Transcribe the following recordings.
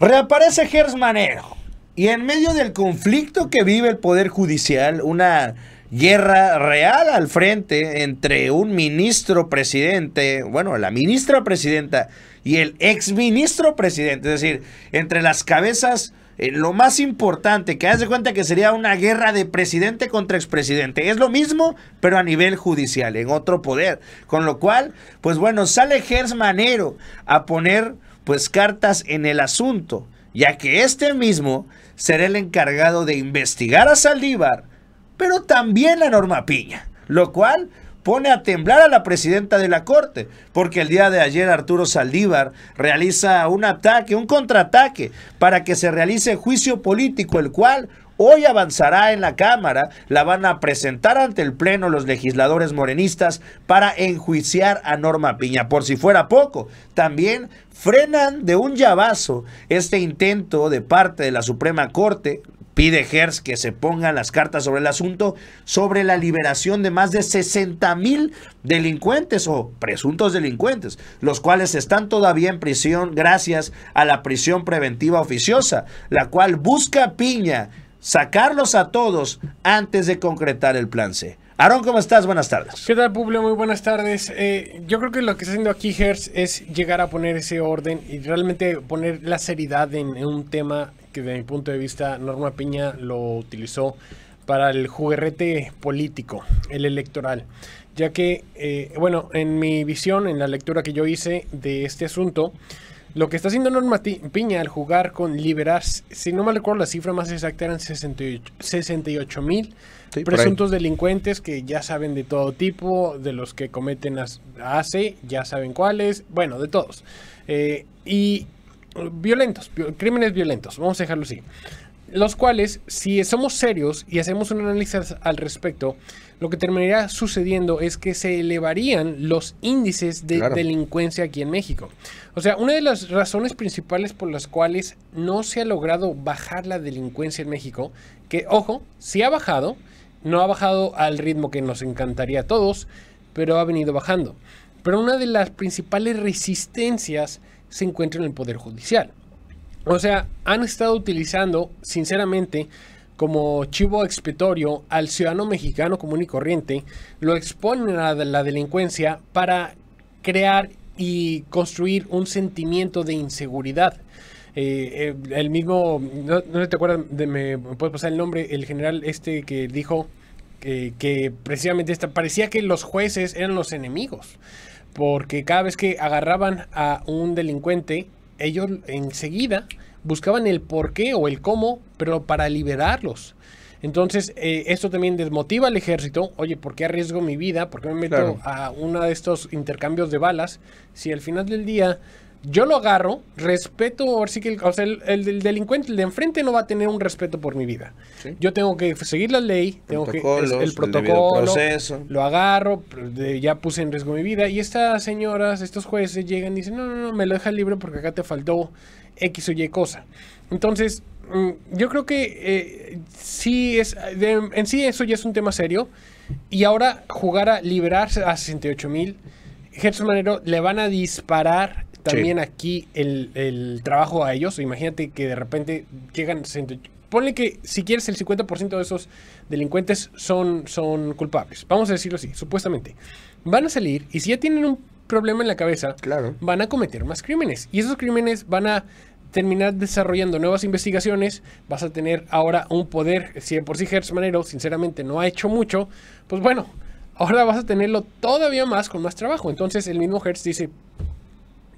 Reaparece Gers Manero y en medio del conflicto que vive el Poder Judicial, una guerra real al frente entre un ministro presidente, bueno, la ministra presidenta y el ex ministro presidente, es decir, entre las cabezas, eh, lo más importante, que haz de cuenta que sería una guerra de presidente contra expresidente, es lo mismo, pero a nivel judicial, en otro poder, con lo cual, pues bueno, sale Gers Manero a poner pues cartas en el asunto, ya que este mismo será el encargado de investigar a Saldívar, pero también a Norma Piña, lo cual pone a temblar a la presidenta de la Corte, porque el día de ayer Arturo Saldívar realiza un ataque, un contraataque, para que se realice juicio político, el cual Hoy avanzará en la Cámara, la van a presentar ante el Pleno los legisladores morenistas para enjuiciar a Norma Piña. Por si fuera poco, también frenan de un llavazo este intento de parte de la Suprema Corte pide Hertz que se pongan las cartas sobre el asunto, sobre la liberación de más de 60 mil delincuentes o presuntos delincuentes, los cuales están todavía en prisión gracias a la prisión preventiva oficiosa, la cual busca piña sacarlos a todos antes de concretar el plan C. Aarón, ¿cómo estás? Buenas tardes. ¿Qué tal, Publio? Muy buenas tardes. Eh, yo creo que lo que está haciendo aquí Hertz es llegar a poner ese orden y realmente poner la seriedad en, un tema que desde mi punto de vista Norma Piña lo utilizó para el juguerrete político, el electoral. Ya que, eh, bueno, en mi visión, en la lectura que yo hice de este asunto, lo que está haciendo Norma Piña al jugar con liberar, si no mal recuerdo la cifra más exacta, eran 68 mil presuntos delincuentes que ya saben de todo tipo, de los que cometen AC, ya saben cuáles, bueno, de todos. Eh, y violentos, crímenes violentos, vamos a dejarlo así los cuales, si somos serios y hacemos un análisis al respecto, lo que terminaría sucediendo es que se elevarían los índices de delincuencia aquí en México. O sea, una de las razones principales por las cuales no se ha logrado bajar la delincuencia en México, que, ojo, sí ha bajado, no ha bajado al ritmo que nos encantaría a todos, pero ha venido bajando. Pero una de las principales resistencias se encuentra en el Poder Judicial. O sea, han estado utilizando, sinceramente, como chivo expiatorio al ciudadano mexicano común y corriente, lo exponen a la delincuencia para crear y construir un sentimiento de inseguridad. Eh, eh, el mismo, no, te acuerdas, me puedes pasar el nombre, el general este que dijo eh, que, precisamente esta, parecía que los jueces eran los enemigos, porque cada vez que agarraban a un delincuente, ellos enseguida buscaban el por qué o el cómo, pero para liberarlos. Entonces, eh, esto también desmotiva al ejército. Oye, ¿por qué arriesgo mi vida? ¿Por qué me meto a uno de estos intercambios de balas? Si al final del día yo lo agarro, respeto, ahora sí que el, el, delincuente, el de enfrente no va a tener un respeto por mi vida. Yo tengo que seguir la ley, tengo que el, protocolo, proceso. lo agarro, ya puse en riesgo mi vida y estas señoras, estos jueces llegan y dicen, no, no, no, me lo deja libre porque acá te faltó X o Y cosa. Entonces, mm, yo creo que eh, sí es, en sí eso ya es un tema serio y ahora jugar a liberarse a 68 mil. Gerson le van a disparar también aquí el, trabajo a ellos, imagínate que de repente llegan... Ponle que si quieres el 50% de esos delincuentes son, son culpables. Vamos a decirlo así, supuestamente. Van a salir y si ya tienen un problema en la cabeza, claro. van a cometer más crímenes. Y esos crímenes van a terminar desarrollando nuevas investigaciones, vas a tener ahora un poder, si por sí Manero sinceramente no ha hecho mucho, pues bueno, ahora vas a tenerlo todavía más con más trabajo. Entonces el mismo Hertz dice,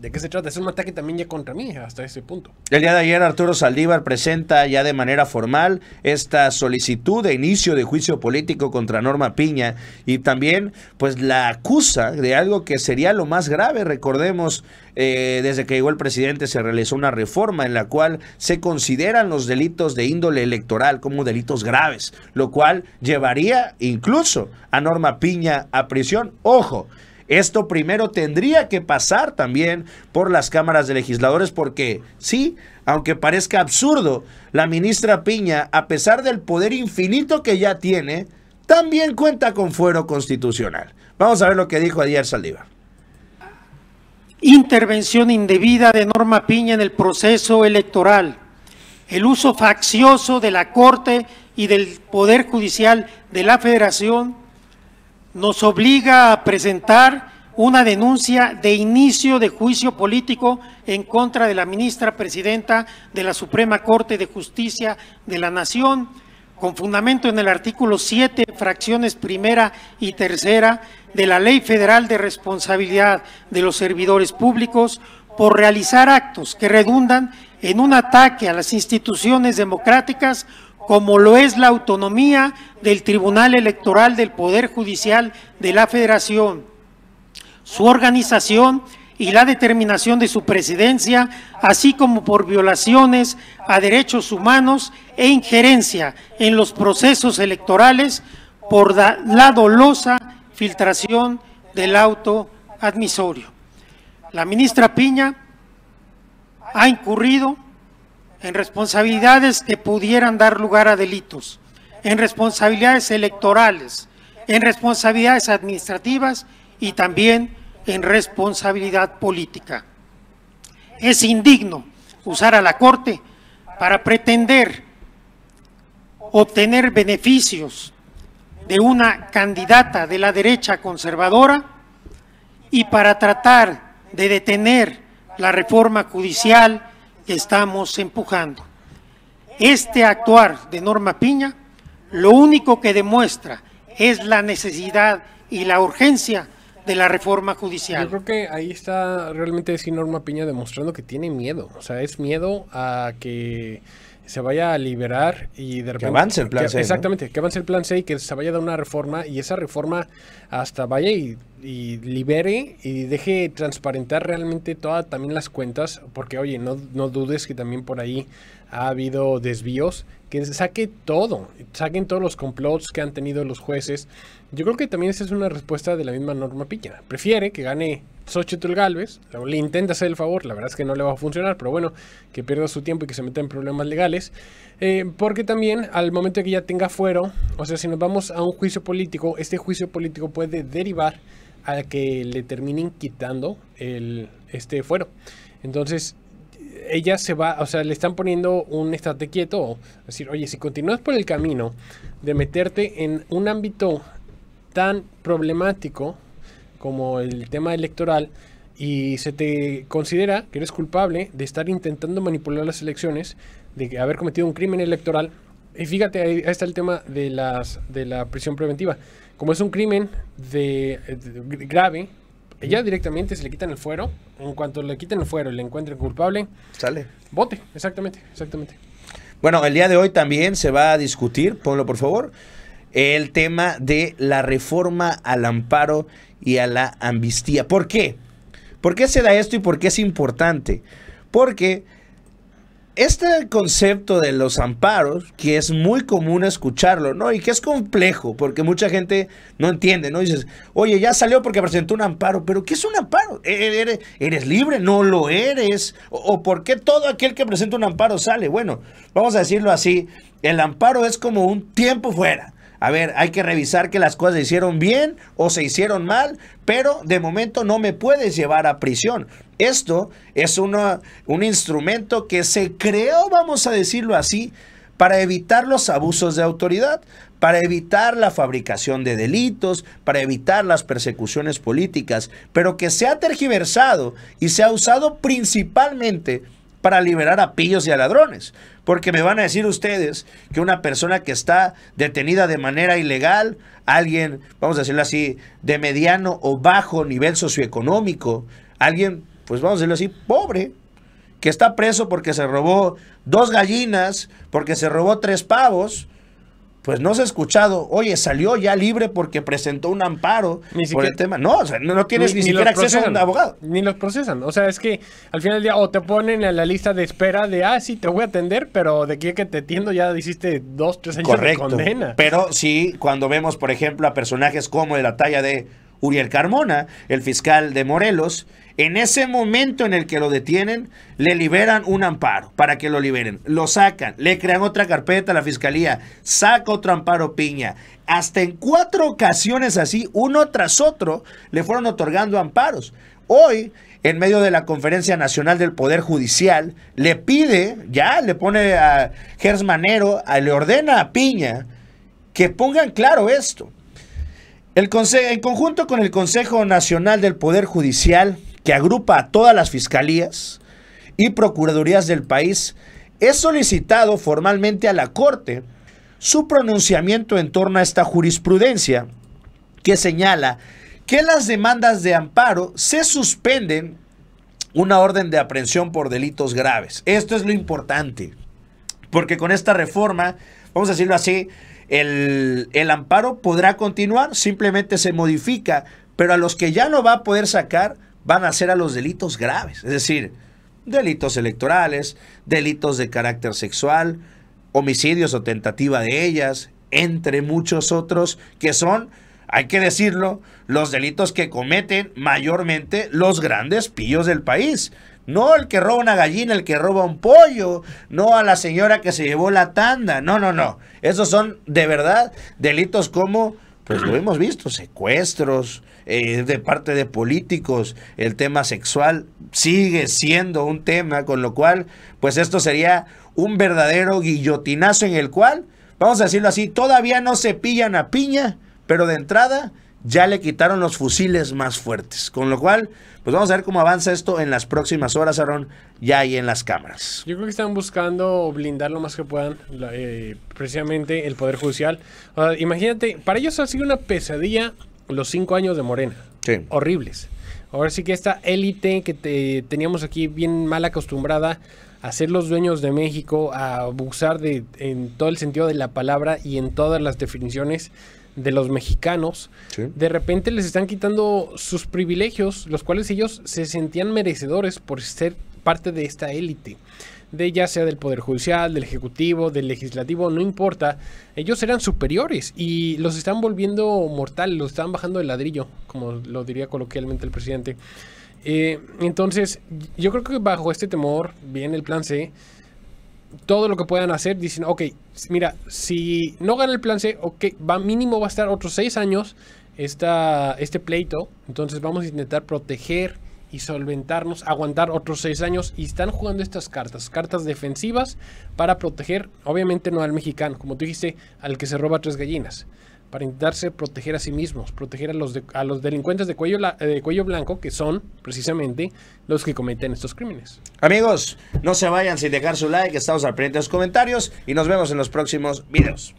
¿De qué se trata? Es un ataque también ya contra mí hasta ese punto. El día de ayer Arturo Saldívar presenta ya de manera formal esta solicitud de inicio de juicio político contra Norma Piña y también pues la acusa de algo que sería lo más grave. Recordemos, eh, desde que llegó el presidente se realizó una reforma en la cual se consideran los delitos de índole electoral como delitos graves, lo cual llevaría incluso a Norma Piña a prisión. Ojo, esto primero tendría que pasar también por las cámaras de legisladores porque sí, aunque parezca absurdo, la ministra Piña, a pesar del poder infinito que ya tiene, también cuenta con fuero constitucional. Vamos a ver lo que dijo ayer Saldívar. Intervención indebida de Norma Piña en el proceso electoral. El uso faccioso de la Corte y del Poder Judicial de la Federación nos obliga a presentar una denuncia de inicio de juicio político en contra de la ministra presidenta de la Suprema Corte de Justicia de la Nación, con fundamento en el artículo 7, fracciones primera y tercera de la Ley Federal de Responsabilidad de los Servidores Públicos, por realizar actos que redundan en un ataque a las instituciones democráticas como lo es la autonomía del Tribunal Electoral del Poder Judicial de la Federación, su organización y la determinación de su presidencia, así como por violaciones a derechos humanos e injerencia en los procesos electorales por la dolosa filtración del auto admisorio. La ministra Piña ha incurrido en responsabilidades que pudieran dar lugar a delitos, en responsabilidades electorales, en responsabilidades administrativas y también en responsabilidad política. Es indigno usar a la Corte para pretender obtener beneficios de una candidata de la derecha conservadora y para tratar de detener la reforma judicial estamos empujando. Este actuar de Norma Piña lo único que demuestra es la necesidad y la urgencia de la reforma judicial. Yo creo que ahí está realmente sí Norma Piña demostrando que tiene miedo, o sea, es miedo a que se vaya a liberar y de repente... Que avance el plan C. Exactamente, que avance el plan C... y que se vaya a dar una reforma y esa reforma hasta vaya y, y, libere y deje transparentar realmente todas también las cuentas, porque oye, no, no dudes que también por ahí ha habido desvíos que saque todo, saquen todos los complots que han tenido los jueces. Yo creo que también esa es una respuesta de la misma Norma Piña. Prefiere que gane Xochitl Galvez, le intenta hacer el favor, la verdad es que no le va a funcionar, pero bueno, que pierda su tiempo y que se meta en problemas legales. Eh, porque también al momento que ya tenga fuero, o sea, si nos vamos a un juicio político, este juicio político puede derivar a que le terminen quitando el, este fuero. Entonces, ella se va, o sea, le están poniendo un estate quieto, es decir, oye, si continúas por el camino de meterte en un ámbito tan problemático como el tema electoral y se te considera que eres culpable de estar intentando manipular las elecciones, de haber cometido un crimen electoral, y fíjate, ahí está el tema de, las, de la prisión preventiva. Como es un crimen de, grave, ella directamente se le quitan el fuero. En cuanto le quiten el fuero y le encuentren culpable, sale. Vote, exactamente, exactamente. Bueno, el día de hoy también se va a discutir, ponlo por favor, el tema de la reforma al amparo y a la amnistía. ¿Por qué? ¿Por qué se da esto y por qué es importante? Porque este concepto de los amparos, que es muy común escucharlo, ¿no? Y que es complejo, porque mucha gente no entiende, ¿no? Dices, oye, ya salió porque presentó un amparo, pero ¿qué es un amparo? E-, e-, ¿Eres, libre? ¿No lo eres? ¿O, ¿O por qué todo aquel que presenta un amparo sale? Bueno, vamos a decirlo así, el amparo es como un tiempo fuera a ver, hay que revisar que las cosas se hicieron bien o se hicieron mal, pero de momento no me puedes llevar a prisión. Esto es un instrumento que se creó, vamos a decirlo así, para evitar los abusos de autoridad, para evitar la fabricación de delitos, para evitar las persecuciones políticas, pero que se ha tergiversado y se ha usado principalmente para liberar a pillos y a ladrones. Porque me van a decir ustedes que una persona que está detenida de manera ilegal, alguien, vamos a decirlo así, de mediano o bajo nivel socioeconómico, alguien, pues vamos a decirlo así, pobre, que está preso porque se robó dos gallinas, porque se robó tres pavos, pues no se ha escuchado. Oye, salió ya libre porque presentó un amparo por el tema. No, o sea, no, tienes ni, siquiera acceso a un abogado. Ni los procesan. O sea, es que al final del día o te ponen en la lista de espera de, ah, sí, te voy a atender, pero de qué que te atiendo ya hiciste dos, tres años de condena. Pero sí, cuando vemos, por ejemplo, a personajes como de la talla de Uriel Carmona, el fiscal de Morelos, en ese momento en el que lo detienen, le liberan un amparo para que lo liberen. Lo sacan, le crean otra carpeta a la fiscalía, saca otro amparo piña. Hasta en cuatro ocasiones así, uno tras otro, le fueron otorgando amparos. Hoy, en medio de la Conferencia Nacional del Poder Judicial, le pide, ya le pone a Gers Manero, le ordena a Piña que pongan claro esto en conjunto con el Consejo Nacional del Poder Judicial, que agrupa a todas las fiscalías y procuradurías del país, es solicitado formalmente a la Corte su pronunciamiento en torno a esta jurisprudencia que señala que las demandas de amparo se suspenden una orden de aprehensión por delitos graves. Esto es lo importante, porque con esta reforma, vamos a decirlo así, el, amparo podrá continuar, simplemente se modifica, pero a los que ya no va a poder sacar van a ser a los delitos graves, es decir, delitos electorales, delitos de carácter sexual, homicidios o tentativa de ellas, entre muchos otros que son hay que decirlo, los delitos que cometen mayormente los grandes pillos del país. No el que roba una gallina, el que roba un pollo, no a la señora que se llevó la tanda. No, no, no. Esos son de verdad delitos como, pues lo hemos visto, secuestros eh, de parte de políticos, el tema sexual sigue siendo un tema, con lo cual, pues esto sería un verdadero guillotinazo en el cual, vamos a decirlo así, todavía no se pillan a piña pero de entrada ya le quitaron los fusiles más fuertes. Con lo cual, pues vamos a ver cómo avanza esto en las próximas horas, Aaron, ya ahí en las cámaras. Yo creo que están buscando blindar lo más que puedan, eh, precisamente el Poder Judicial. Ah, imagínate, para ellos ha sido una pesadilla los cinco años de Morena. Sí. Horribles. Ahora sí que esta élite que teníamos aquí bien mal acostumbrada a ser los dueños de México, a abusar de, en todo el sentido de la palabra y en todas las definiciones, de los mexicanos, de repente les están quitando sus privilegios, los cuales ellos se sentían merecedores por ser parte de esta élite de ya sea del Poder Judicial, del Ejecutivo, del Legislativo, no importa, ellos eran superiores y los están volviendo mortales, los están bajando el ladrillo, como lo diría coloquialmente el presidente. Eh, entonces, yo creo que bajo este temor viene el plan C, todo lo que puedan hacer, dicen, ok, mira, si no gana el plan C, ok, va, mínimo va a estar otros seis años esta, este pleito, entonces vamos a intentar proteger y solventarnos, aguantar otros seis años y están jugando estas cartas, cartas defensivas para proteger, obviamente no al mexicano, como tú dijiste, al que se roba tres gallinas para intentarse proteger a sí mismos, proteger a los, delincuentes de cuello, de cuello blanco, que son precisamente los que cometen estos crímenes. Amigos, no se vayan sin dejar su like, estamos al pendiente de los comentarios y nos vemos en los próximos videos.